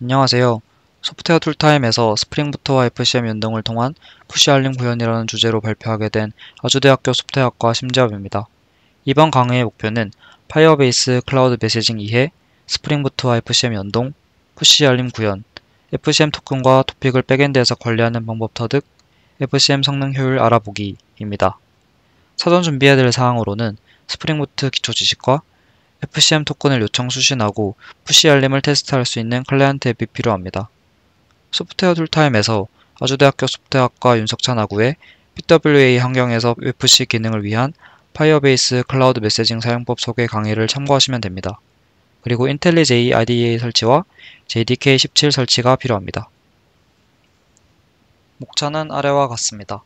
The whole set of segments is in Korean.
안녕하세요. 소프트웨어 툴타임에서 스프링부터와 FCM 연동을 통한 푸시알링 구현이라는 주제로 발표하게 된 아주대학교 소프트웨어학과 심재엽입니다. 이번 강의의 목표는 파이어베이스 클라우드 메시징 이해, 스프링부터와 FCM 연동, 푸시알림 구현, FCM 토큰과 토픽을 백엔드에서 관리하는 방법 터득, FCM 성능 효율 알아보기입니다. 사전 준비해야 될 사항으로는 스프링부트 기초 지식과 FCM 토큰을 요청 수신하고 푸시 알림을 테스트할 수 있는 클라이언트 앱이 필요합니다. 소프트웨어 툴타임에서 아주대학교 소프트학과 웨어윤석찬학우의 PWA 환경에서 FC 기능을 위한 파이어베이스 클라우드 메시징 사용법 소개 강의를 참고하시면 됩니다. 그리고 IntelliJ IDE 설치와 JDK17 설치가 필요합니다. 목차는 아래와 같습니다.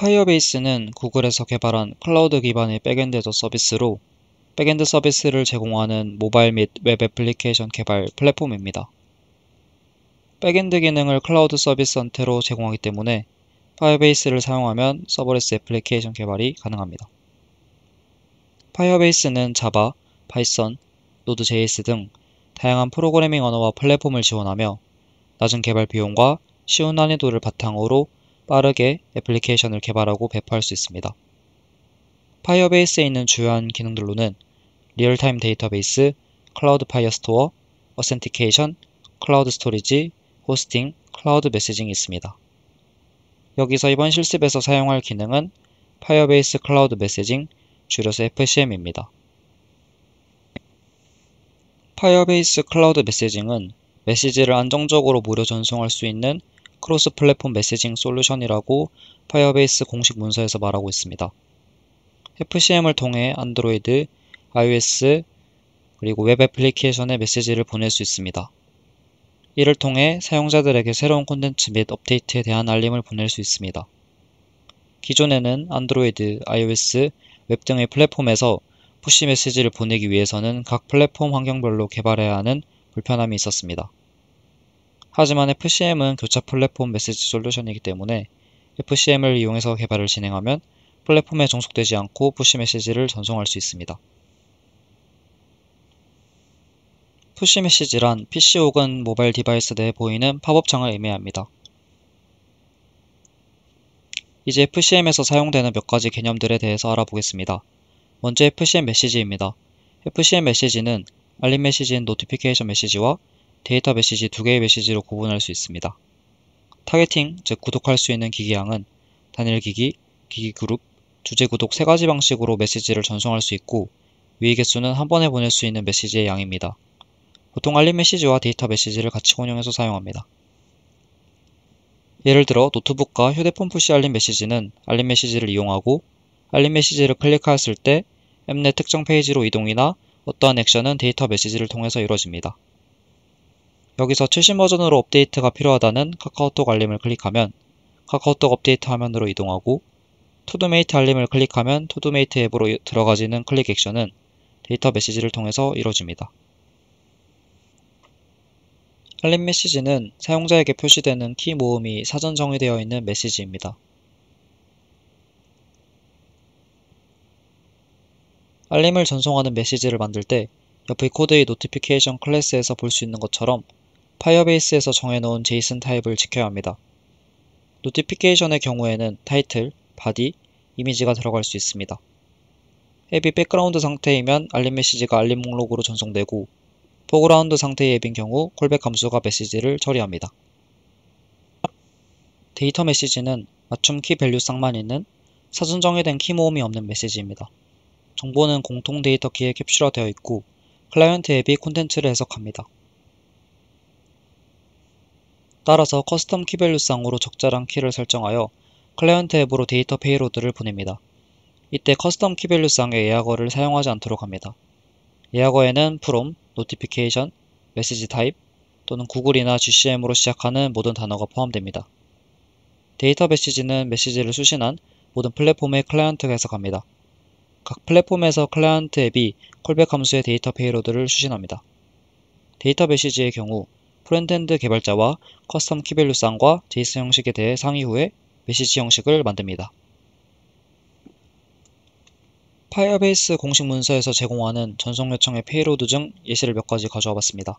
파이어베이스는 구글에서 개발한 클라우드 기반의 백엔드 서비스로 백엔드 서비스를 제공하는 모바일 및 웹 애플리케이션 개발 플랫폼입니다. 백엔드 기능을 클라우드 서비스 형태로 제공하기 때문에 파이어베이스를 사용하면 서버레스 애플리케이션 개발이 가능합니다. 파이어베이스는 자바, 파이썬, 노드.js 등 다양한 프로그래밍 언어와 플랫폼을 지원하며 낮은 개발 비용과 쉬운 난이도를 바탕으로 빠르게 애플리케이션을 개발하고 배포할 수 있습니다. 파이어베이스에 있는 주요한 기능들로는 리얼타임 데이터베이스, 클라우드 파이어 스토어, 어센티케이션, 클라우드 스토리지, 호스팅, 클라우드 메시징이 있습니다. 여기서 이번 실습에서 사용할 기능은 파이어베이스 클라우드 메시징, 줄여서 FCM입니다. 파이어베이스 클라우드 메시징은 메시지를 안정적으로 무료 전송할 수 있는 크로스 플랫폼 메시징 솔루션이라고 파이어베이스 공식 문서에서 말하고 있습니다. FCM을 통해 안드로이드, iOS, 그리고 웹애플리케이션의 메시지를 보낼 수 있습니다. 이를 통해 사용자들에게 새로운 콘텐츠 및 업데이트에 대한 알림을 보낼 수 있습니다. 기존에는 안드로이드, iOS, 웹 등의 플랫폼에서 푸시 메시지를 보내기 위해서는 각 플랫폼 환경별로 개발해야 하는 불편함이 있었습니다. 하지만 FCM은 교차 플랫폼 메시지 솔루션이기 때문에 FCM을 이용해서 개발을 진행하면 플랫폼에 종속되지 않고 푸시 메시지를 전송할 수 있습니다. 푸시 메시지란 PC 혹은 모바일 디바이스 내에 보이는 팝업창을 의미합니다. 이제 FCM에서 사용되는 몇 가지 개념들에 대해서 알아보겠습니다. 먼저 FCM 메시지입니다. FCM 메시지는 알림 메시지인 노티피케이션 메시지와 데이터 메시지 두 개의 메시지로 구분할 수 있습니다. 타겟팅, 즉 구독할 수 있는 기기양은 단일 기기, 기기 그룹, 주제 구독 세 가지 방식으로 메시지를 전송할 수 있고 위의 개수는 한 번에 보낼 수 있는 메시지의 양입니다. 보통 알림 메시지와 데이터 메시지를 같이 운영해서 사용합니다. 예를 들어 노트북과 휴대폰 푸시 알림 메시지는 알림 메시지를 이용하고 알림 메시지를 클릭하였을 때 앱 내 특정 페이지로 이동이나 어떠한 액션은 데이터 메시지를 통해서 이루어집니다. 여기서 최신 버전으로 업데이트가 필요하다는 카카오톡 알림을 클릭하면 카카오톡 업데이트 화면으로 이동하고 투두메이트 알림을 클릭하면 투두메이트 앱으로 들어가지는 클릭 액션은 데이터 메시지를 통해서 이루어집니다 알림 메시지는 사용자에게 표시되는 키 모음이 사전 정의되어 있는 메시지입니다. 알림을 전송하는 메시지를 만들 때 옆의 코드의 노티피케이션 클래스에서 볼 수 있는 것처럼 파이어베이스에서 정해놓은 JSON 타입을 지켜야 합니다. 노티피케이션의 경우에는 타이틀, 바디, 이미지가 들어갈 수 있습니다. 앱이 백그라운드 상태이면 알림 메시지가 알림 목록으로 전송되고 포그라운드 상태의 앱인 경우 콜백 함수가 메시지를 처리합니다. 데이터 메시지는 맞춤 키 밸류 쌍만 있는 사전 정의된 키 모음이 없는 메시지입니다. 정보는 공통 데이터 키에 캡슐화되어 있고 클라이언트 앱이 콘텐츠를 해석합니다. 따라서 커스텀 키밸류쌍으로 적절한 키를 설정하여 클라이언트 앱으로 데이터 페이로드를 보냅니다. 이때 커스텀 키밸류쌍의 예약어를 사용하지 않도록 합니다. 예약어에는 from, notification, message type 또는 구글이나 GCM으로 시작하는 모든 단어가 포함됩니다. 데이터 메시지는 메시지를 수신한 모든 플랫폼의 클라이언트가 해석합니다. 각 플랫폼에서 클라이언트 앱이 콜백 함수의 데이터 페이로드를 수신합니다. 데이터 메시지의 경우 프론트엔드 개발자와 커스텀 키밸류 쌍과 제이슨 형식에 대해 상의 후에 메시지 형식을 만듭니다. 파이어베이스 공식 문서에서 제공하는 전송 요청의 페이로드 중 예시를 몇 가지 가져와 봤습니다.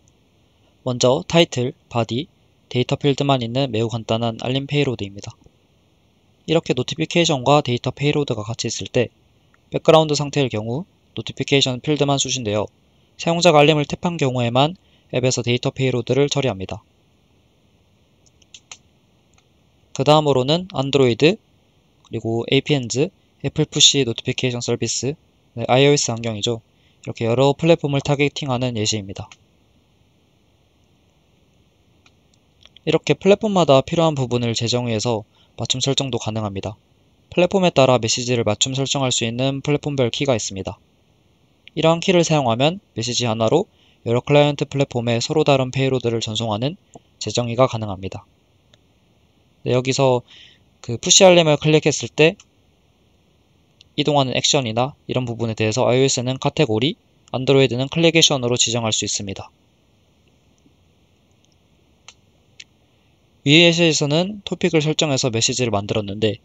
먼저 타이틀, 바디, 데이터 필드만 있는 매우 간단한 알림 페이로드입니다. 이렇게 노티피케이션과 데이터 페이로드가 같이 있을 때 백그라운드 상태일 경우 노티피케이션 필드만 수신되어 사용자가 알림을 탭한 경우에만 앱에서 데이터 페이로드를 처리합니다. 그 다음으로는 안드로이드, 그리고 APNs, 애플 푸시 노티피케이션 서비스, 네, iOS 환경이죠. 이렇게 여러 플랫폼을 타겟팅하는 예시입니다. 이렇게 플랫폼마다 필요한 부분을 재정해서 맞춤 설정도 가능합니다. 플랫폼에 따라 메시지를 맞춤 설정할 수 있는 플랫폼별 키가 있습니다. 이러한 키를 사용하면 메시지 하나로 여러 클라이언트 플랫폼에 서로 다른 페이로드를 전송하는 재정의가 가능합니다. 네, 여기서 그 푸시알림을 클릭했을 때 이동하는 액션이나 이런 부분에 대해서 iOS는 카테고리, 안드로이드는 클리게이션으로 지정할 수 있습니다. 위에서는 토픽을 설정해서 메시지를 만들었는데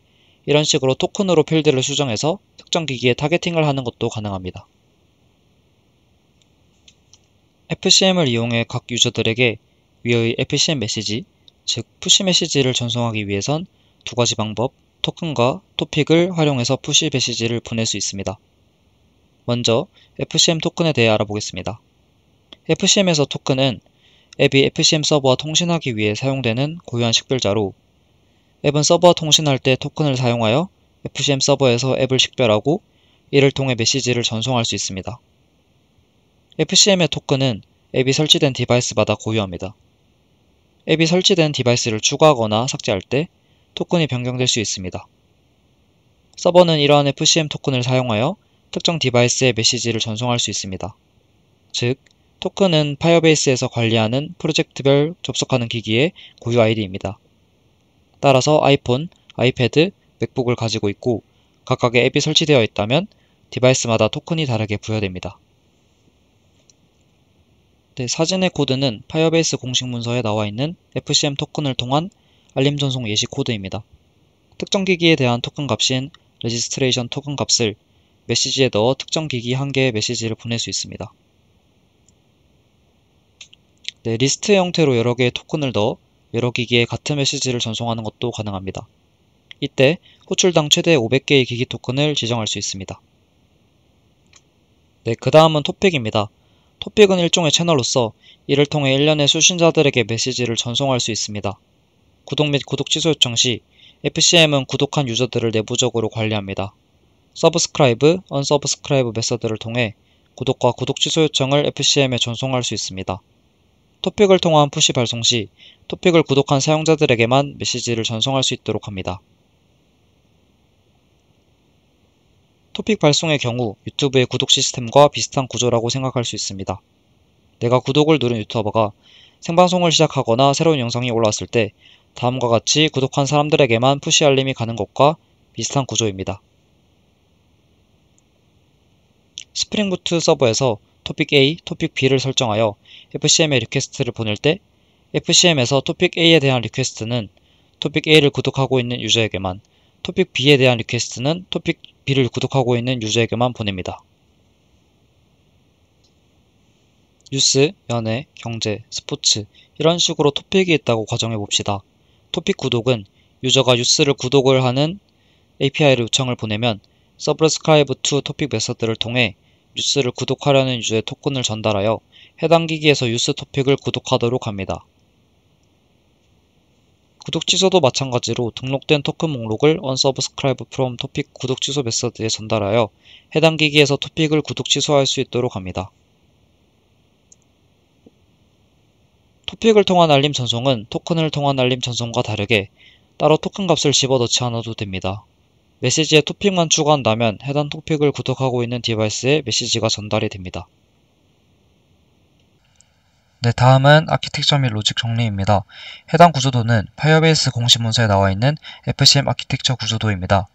이런 식으로 토큰으로 필드를 수정해서 특정 기기에 타겟팅을 하는 것도 가능합니다. FCM을 이용해 각 유저들에게 위의 FCM 메시지, 즉 푸시 메시지를 전송하기 위해선 두 가지 방법, 토큰과 토픽을 활용해서 푸시 메시지를 보낼 수 있습니다. 먼저 FCM 토큰에 대해 알아보겠습니다. FCM에서 토큰은 앱이 FCM 서버와 통신하기 위해 사용되는 고유한 식별자로 앱은 서버와 통신할 때 토큰을 사용하여 FCM 서버에서 앱을 식별하고 이를 통해 메시지를 전송할 수 있습니다. FCM의 토큰은 앱이 설치된 디바이스마다 고유합니다. 앱이 설치된 디바이스를 추가하거나 삭제할 때 토큰이 변경될 수 있습니다. 서버는 이러한 FCM 토큰을 사용하여 특정 디바이스의 메시지를 전송할 수 있습니다. 즉, 토큰은 파이어베이스에서 관리하는 프로젝트별 접속하는 기기의 고유 아이디입니다. 따라서 아이폰, 아이패드, 맥북을 가지고 있고 각각의 앱이 설치되어 있다면 디바이스마다 토큰이 다르게 부여됩니다. 네, 사진의 코드는 파이어베이스 공식 문서에 나와 있는 FCM 토큰을 통한 알림 전송 예시 코드입니다. 특정 기기에 대한 토큰 값인 레지스트레이션 토큰 값을 메시지에 넣어 특정 기기 한 개의 메시지를 보낼 수 있습니다. 네, 리스트 형태로 여러 개의 토큰을 넣어 여러 기기에 같은 메시지를 전송하는 것도 가능합니다. 이때 호출당 최대 500개의 기기 토큰을 지정할 수 있습니다. 네, 그 다음은 토픽입니다. 토픽은 일종의 채널로서 이를 통해 1년의 수신자들에게 메시지를 전송할 수 있습니다. 구독 및 구독 취소 요청 시 FCM은 구독한 유저들을 내부적으로 관리합니다. 서브스크라이브, 언서브스크라이브 메서드를 통해 구독과 구독 취소 요청을 FCM에 전송할 수 있습니다. 토픽을 통한 푸시 발송 시 토픽을 구독한 사용자들에게만 메시지를 전송할 수 있도록 합니다. 토픽 발송의 경우 유튜브의 구독 시스템과 비슷한 구조라고 생각할 수 있습니다. 내가 구독을 누른 유튜버가 생방송을 시작하거나 새로운 영상이 올라왔을 때 다음과 같이 구독한 사람들에게만 푸시 알림이 가는 것과 비슷한 구조입니다. 스프링부트 서버에서 토픽 A, 토픽 B를 설정하여 FCM에 리퀘스트를 보낼 때 FCM에서 토픽 A에 대한 리퀘스트는 토픽 A를 구독하고 있는 유저에게만 토픽 B에 대한 리퀘스트는 토픽 비를 구독하고 있는 유저에게만 보냅니다. 뉴스, 연애, 경제, 스포츠 이런 식으로 토픽이 있다고 가정해봅시다. 토픽 구독은 유저가 뉴스를 구독을 하는 API를 요청을 보내면 서브스크라이브 투 토픽 메서드를 통해 뉴스를 구독하려는 유저의 토큰을 전달하여 해당 기기에서 뉴스 토픽을 구독하도록 합니다. 구독 취소도 마찬가지로 등록된 토큰 목록을 unsubscribe from topic 구독 취소 메서드에 전달하여 해당 기기에서 토픽을 구독 취소할 수 있도록 합니다. 토픽을 통한 알림 전송은 토큰을 통한 알림 전송과 다르게 따로 토큰 값을 집어넣지 않아도 됩니다. 메시지에 토픽만 추가한다면 해당 토픽을 구독하고 있는 디바이스에 메시지가 전달이 됩니다. 네, 다음은 아키텍처 및 로직 정리입니다. 해당 구조도는 파이어베이스 공식 문서에 나와 있는 FCM 아키텍처 구조도입니다.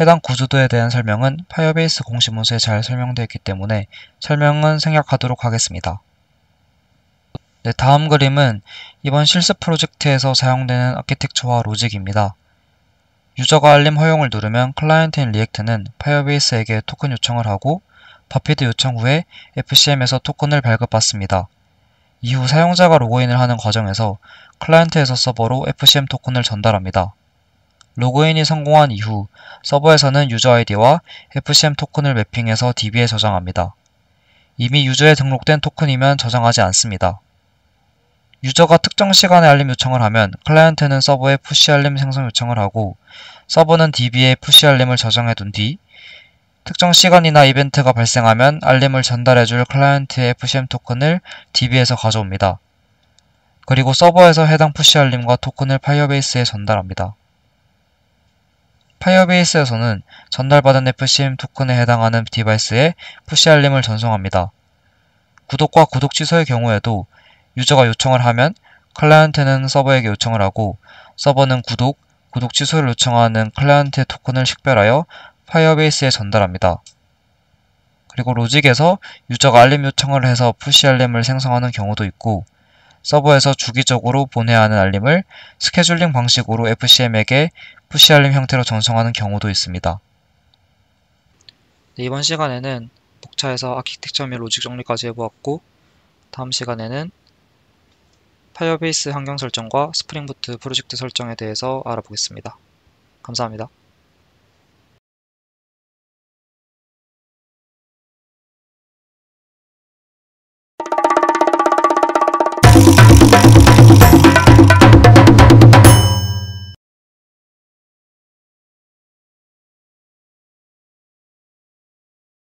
해당 구조도에 대한 설명은 파이어베이스 공식 문서에 잘 설명되어 있기 때문에 설명은 생략하도록 하겠습니다. 네, 다음 그림은 이번 실습 프로젝트에서 사용되는 아키텍처와 로직입니다. 유저가 알림 허용을 누르면 클라이언트인 리액트는 파이어베이스에게 토큰 요청을 하고 바피드 요청 후에 FCM에서 토큰을 발급받습니다. 이후 사용자가 로그인을 하는 과정에서 클라이언트에서 서버로 FCM 토큰을 전달합니다. 로그인이 성공한 이후 서버에서는 유저 아이디와 FCM 토큰을 매핑해서 DB에 저장합니다. 이미 유저에 등록된 토큰이면 저장하지 않습니다. 유저가 특정 시간에 알림 요청을 하면 클라이언트는 서버에 푸시 알림 생성 요청을 하고 서버는 DB에 푸시 알림을 저장해 둔뒤 특정 시간이나 이벤트가 발생하면 알림을 전달해줄 클라이언트의 FCM 토큰을 DB에서 가져옵니다. 그리고 서버에서 해당 푸시 알림과 토큰을 파이어베이스에 전달합니다. 파이어베이스에서는 전달받은 FCM 토큰에 해당하는 디바이스에 푸시 알림을 전송합니다. 구독과 구독 취소의 경우에도 유저가 요청을 하면 클라이언트는 서버에게 요청을 하고 서버는 구독, 구독 취소를 요청하는 클라이언트의 토큰을 식별하여 파이어베이스에 전달합니다. 그리고 로직에서 유저가 알림 요청을 해서 푸시 알림을 생성하는 경우도 있고 서버에서 주기적으로 보내야 하는 알림을 스케줄링 방식으로 FCM에게 푸시 알림 형태로 전송하는 경우도 있습니다. 네, 이번 시간에는 복차에서 아키텍처 및 로직 정리까지 해보았고 다음 시간에는 파이어베이스 환경 설정과 스프링부트 프로젝트 설정에 대해서 알아보겠습니다. 감사합니다.